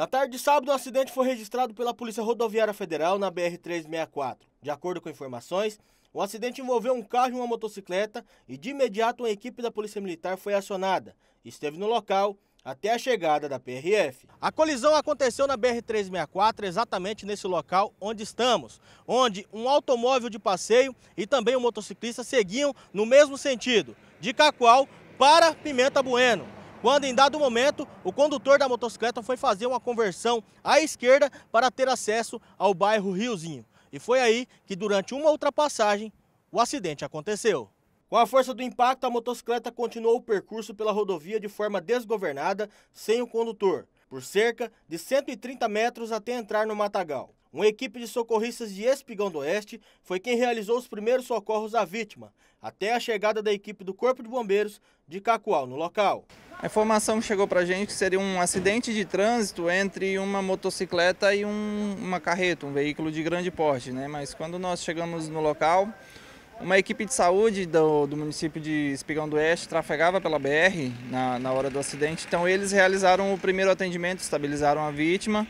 Na tarde de sábado, um acidente foi registrado pela Polícia Rodoviária Federal na BR-364. De acordo com informações, o acidente envolveu um carro e uma motocicleta e, de imediato, uma equipe da Polícia Militar foi acionada. Esteve no local até a chegada da PRF. A colisão aconteceu na BR-364, exatamente nesse local onde estamos, onde um automóvel de passeio e também um motociclista seguiam no mesmo sentido, de Cacoal para Pimenta Bueno quando em dado momento o condutor da motocicleta foi fazer uma conversão à esquerda para ter acesso ao bairro Riozinho. E foi aí que durante uma ultrapassagem o acidente aconteceu. Com a força do impacto, a motocicleta continuou o percurso pela rodovia de forma desgovernada, sem o condutor, por cerca de 130 metros até entrar no matagal. Uma equipe de socorristas de Espigão do Oeste foi quem realizou os primeiros socorros à vítima, até a chegada da equipe do Corpo de Bombeiros de Cacoal no local. A informação que chegou para a gente que seria um acidente de trânsito entre uma motocicleta e um, uma carreta, um veículo de grande porte. Né? Mas quando nós chegamos no local, uma equipe de saúde do, do município de Espigão do Oeste trafegava pela BR na, na hora do acidente, então eles realizaram o primeiro atendimento, estabilizaram a vítima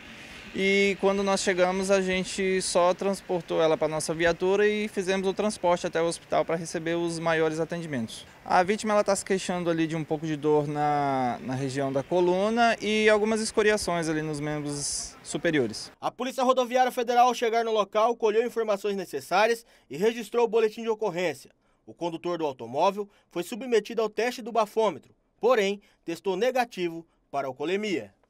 e quando nós chegamos, a gente só transportou ela para nossa viatura e fizemos o transporte até o hospital para receber os maiores atendimentos. A vítima está se queixando ali de um pouco de dor na, na região da coluna e algumas escoriações ali nos membros superiores. A Polícia Rodoviária Federal, ao chegar no local, colheu informações necessárias e registrou o boletim de ocorrência. O condutor do automóvel foi submetido ao teste do bafômetro, porém testou negativo para alcoolemia.